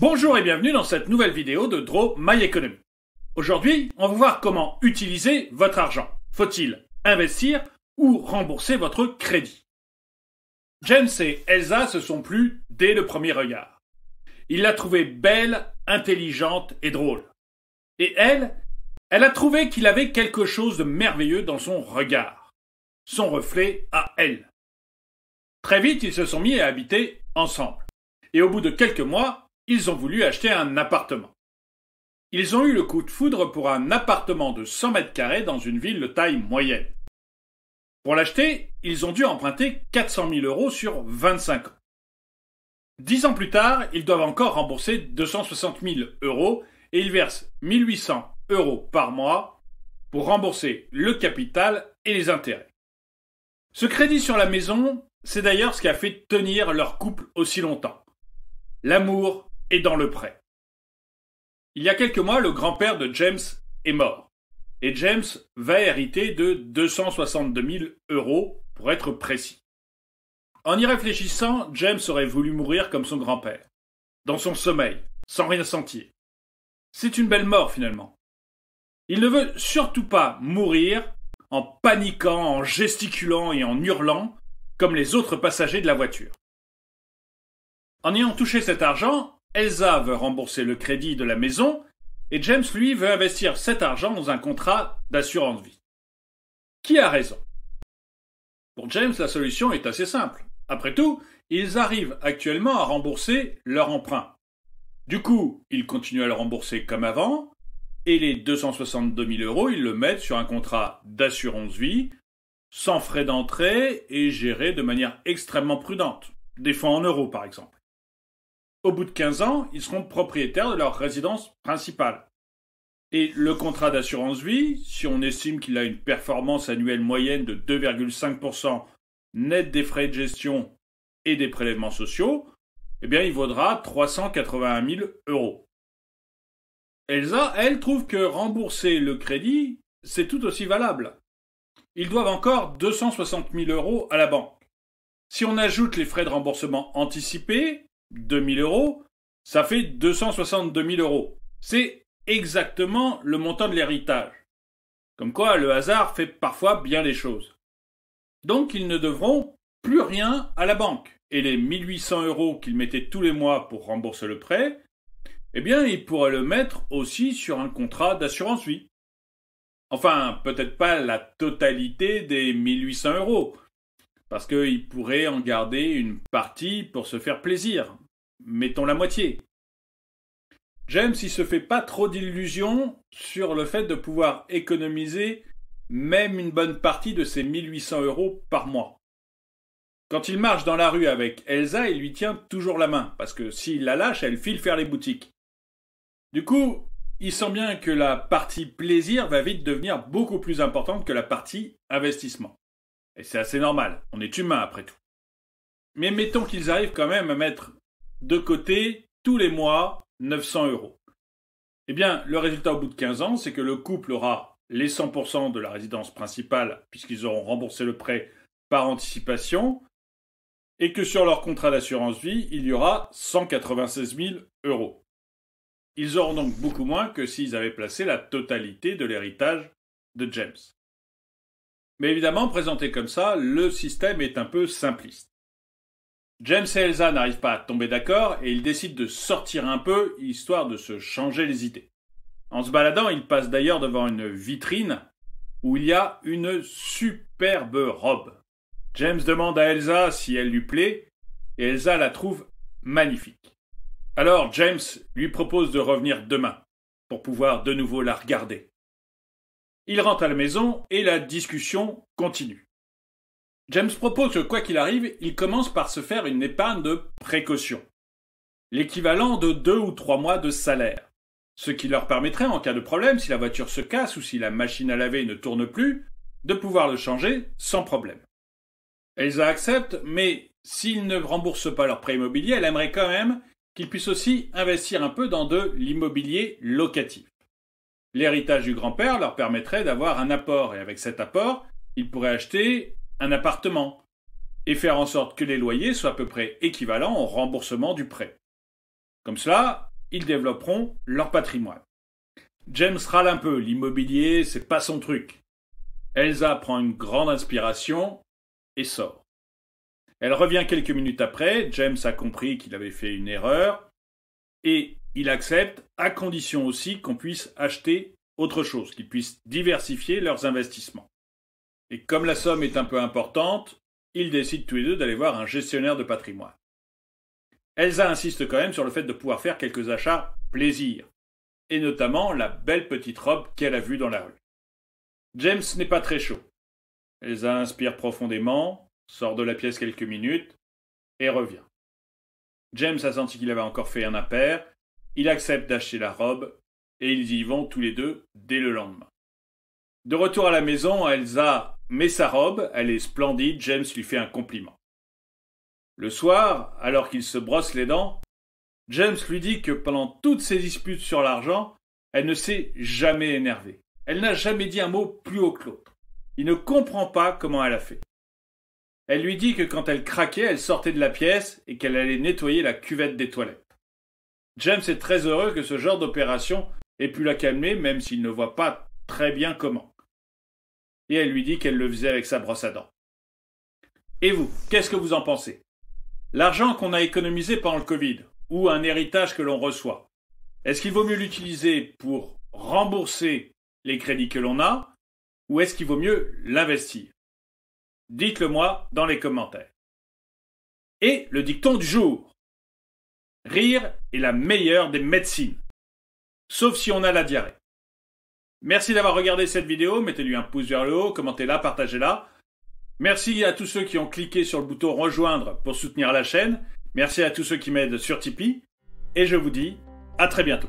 Bonjour et bienvenue dans cette nouvelle vidéo de Draw My Economy. Aujourd'hui, on va voir comment utiliser votre argent. Faut-il investir ou rembourser votre crédit James et Elsa se sont plu dès le premier regard. Il l'a trouvée belle, intelligente et drôle. Et elle, elle a trouvé qu'il avait quelque chose de merveilleux dans son regard, son reflet à elle. Très vite, ils se sont mis à habiter ensemble. Et au bout de quelques mois, ils ont voulu acheter un appartement. Ils ont eu le coup de foudre pour un appartement de 100 mètres carrés dans une ville de taille moyenne. Pour l'acheter, ils ont dû emprunter 400 000 euros sur 25 ans. Dix ans plus tard, ils doivent encore rembourser 260 000 euros et ils versent 1800 euros par mois pour rembourser le capital et les intérêts. Ce crédit sur la maison, c'est d'ailleurs ce qui a fait tenir leur couple aussi longtemps. L'amour, et dans le prêt. Il y a quelques mois, le grand-père de James est mort, et James va hériter de 262 000 euros, pour être précis. En y réfléchissant, James aurait voulu mourir comme son grand-père, dans son sommeil, sans rien sentir. C'est une belle mort finalement. Il ne veut surtout pas mourir en paniquant, en gesticulant et en hurlant, comme les autres passagers de la voiture. En ayant touché cet argent, Elsa veut rembourser le crédit de la maison et James, lui, veut investir cet argent dans un contrat d'assurance vie. Qui a raison Pour James, la solution est assez simple. Après tout, ils arrivent actuellement à rembourser leur emprunt. Du coup, ils continuent à le rembourser comme avant, et les 262 000 euros, ils le mettent sur un contrat d'assurance vie, sans frais d'entrée et géré de manière extrêmement prudente, des fonds en euros par exemple au bout de 15 ans, ils seront propriétaires de leur résidence principale. Et le contrat d'assurance vie, si on estime qu'il a une performance annuelle moyenne de 2,5% net des frais de gestion et des prélèvements sociaux, eh bien il vaudra 381 000 euros. Elsa, elle, trouve que rembourser le crédit, c'est tout aussi valable. Ils doivent encore 260 000 euros à la banque. Si on ajoute les frais de remboursement anticipés, 2000 euros, ça fait 262 000 euros. C'est exactement le montant de l'héritage. Comme quoi, le hasard fait parfois bien les choses. Donc, ils ne devront plus rien à la banque. Et les 1800 euros qu'ils mettaient tous les mois pour rembourser le prêt, eh bien, ils pourraient le mettre aussi sur un contrat d'assurance vie. Enfin, peut-être pas la totalité des 1800 euros, parce qu'ils pourraient en garder une partie pour se faire plaisir, mettons la moitié. James, il se fait pas trop d'illusions sur le fait de pouvoir économiser même une bonne partie de ses 1800 euros par mois. Quand il marche dans la rue avec Elsa, il lui tient toujours la main, parce que s'il la lâche, elle file faire les boutiques. Du coup, il sent bien que la partie plaisir va vite devenir beaucoup plus importante que la partie investissement. Et c'est assez normal, on est humain après tout. Mais mettons qu'ils arrivent quand même à mettre de côté tous les mois 900 euros. Eh bien, le résultat au bout de 15 ans, c'est que le couple aura les 100% de la résidence principale, puisqu'ils auront remboursé le prêt par anticipation, et que sur leur contrat d'assurance vie, il y aura 196 000 euros. Ils auront donc beaucoup moins que s'ils avaient placé la totalité de l'héritage de James. Mais évidemment, présenté comme ça, le système est un peu simpliste. James et Elsa n'arrivent pas à tomber d'accord et ils décident de sortir un peu, histoire de se changer les idées. En se baladant, ils passent d'ailleurs devant une vitrine où il y a une superbe robe. James demande à Elsa si elle lui plaît, et Elsa la trouve magnifique. Alors James lui propose de revenir demain, pour pouvoir de nouveau la regarder. Il rentre à la maison et la discussion continue. James propose que quoi qu'il arrive, il commence par se faire une épargne de précaution, l'équivalent de deux ou trois mois de salaire, ce qui leur permettrait, en cas de problème, si la voiture se casse ou si la machine à laver ne tourne plus, de pouvoir le changer sans problème. Elsa accepte, mais s'ils ne remboursent pas leur prêt immobilier, elle aimerait quand même qu'ils puissent aussi investir un peu dans de l'immobilier locatif. L'héritage du grand-père leur permettrait d'avoir un apport, et avec cet apport, ils pourraient acheter un appartement, et faire en sorte que les loyers soient à peu près équivalents au remboursement du prêt. Comme cela, ils développeront leur patrimoine. James râle un peu, l'immobilier, c'est pas son truc. Elsa prend une grande inspiration et sort. Elle revient quelques minutes après, James a compris qu'il avait fait une erreur, et il accepte, à condition aussi qu'on puisse acheter autre chose, qu'ils puissent diversifier leurs investissements. Et comme la somme est un peu importante, ils décident tous les deux d'aller voir un gestionnaire de patrimoine. Elsa insiste quand même sur le fait de pouvoir faire quelques achats plaisir, et notamment la belle petite robe qu'elle a vue dans la rue. James n'est pas très chaud. Elsa inspire profondément, sort de la pièce quelques minutes, et revient. James a senti qu'il avait encore fait un impair, il accepte d'acheter la robe, et ils y vont tous les deux dès le lendemain. De retour à la maison, Elsa mais sa robe, elle est splendide, James lui fait un compliment. Le soir, alors qu'il se brosse les dents, James lui dit que pendant toutes ses disputes sur l'argent, elle ne s'est jamais énervée. Elle n'a jamais dit un mot plus haut que l'autre. Il ne comprend pas comment elle a fait. Elle lui dit que quand elle craquait, elle sortait de la pièce et qu'elle allait nettoyer la cuvette des toilettes. James est très heureux que ce genre d'opération ait pu la calmer, même s'il ne voit pas très bien comment et elle lui dit qu'elle le faisait avec sa brosse à dents. Et vous, qu'est-ce que vous en pensez L'argent qu'on a économisé pendant le Covid, ou un héritage que l'on reçoit, est-ce qu'il vaut mieux l'utiliser pour rembourser les crédits que l'on a, ou est-ce qu'il vaut mieux l'investir Dites-le moi dans les commentaires. Et le dicton du jour. Rire est la meilleure des médecines, sauf si on a la diarrhée. Merci d'avoir regardé cette vidéo, mettez-lui un pouce vers le haut, commentez-la, partagez-la. Merci à tous ceux qui ont cliqué sur le bouton rejoindre pour soutenir la chaîne. Merci à tous ceux qui m'aident sur Tipeee. Et je vous dis à très bientôt.